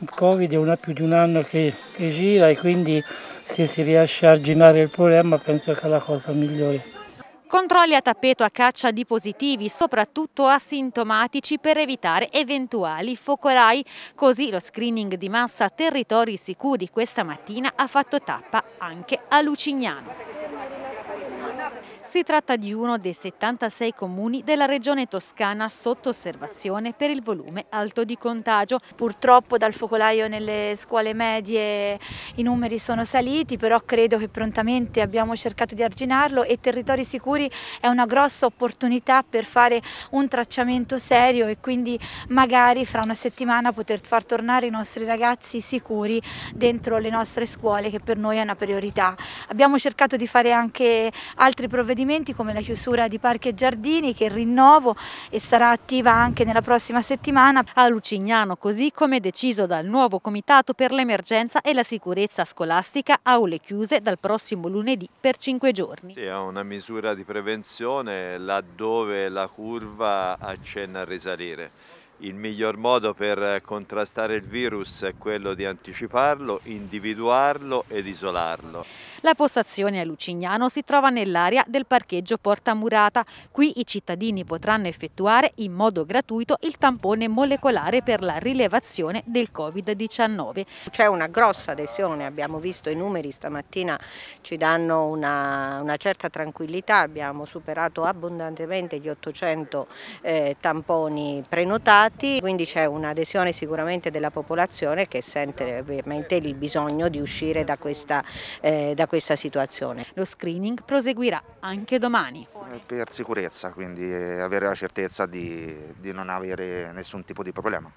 il Covid è una, più di un anno che, che gira e quindi se si riesce a arginare il problema penso che è la cosa migliore. Controlli a tappeto a caccia di positivi, soprattutto asintomatici, per evitare eventuali focolai. Così lo screening di massa Territori Sicuri questa mattina ha fatto tappa anche a Lucignano. Si tratta di uno dei 76 comuni della regione toscana sotto osservazione per il volume alto di contagio. Purtroppo dal focolaio nelle scuole medie i numeri sono saliti, però credo che prontamente abbiamo cercato di arginarlo e territori sicuri è una grossa opportunità per fare un tracciamento serio e quindi magari fra una settimana poter far tornare i nostri ragazzi sicuri dentro le nostre scuole che per noi è una priorità. Abbiamo cercato di fare anche altri provvedimenti provvedimenti come la chiusura di parchi e giardini che rinnovo e sarà attiva anche nella prossima settimana. A Lucignano, così come deciso dal nuovo Comitato per l'Emergenza e la Sicurezza Scolastica, aule chiuse dal prossimo lunedì per cinque giorni. Sì, è una misura di prevenzione laddove la curva accenna a risalire. Il miglior modo per contrastare il virus è quello di anticiparlo, individuarlo ed isolarlo. La postazione a Lucignano si trova nell'area del parcheggio Porta Murata. Qui i cittadini potranno effettuare in modo gratuito il tampone molecolare per la rilevazione del Covid-19. C'è una grossa adesione, abbiamo visto i numeri stamattina, ci danno una, una certa tranquillità, abbiamo superato abbondantemente gli 800 eh, tamponi prenotati dati, quindi c'è un'adesione sicuramente della popolazione che sente ovviamente il bisogno di uscire da questa, eh, da questa situazione. Lo screening proseguirà anche domani. Per sicurezza, quindi avere la certezza di, di non avere nessun tipo di problema.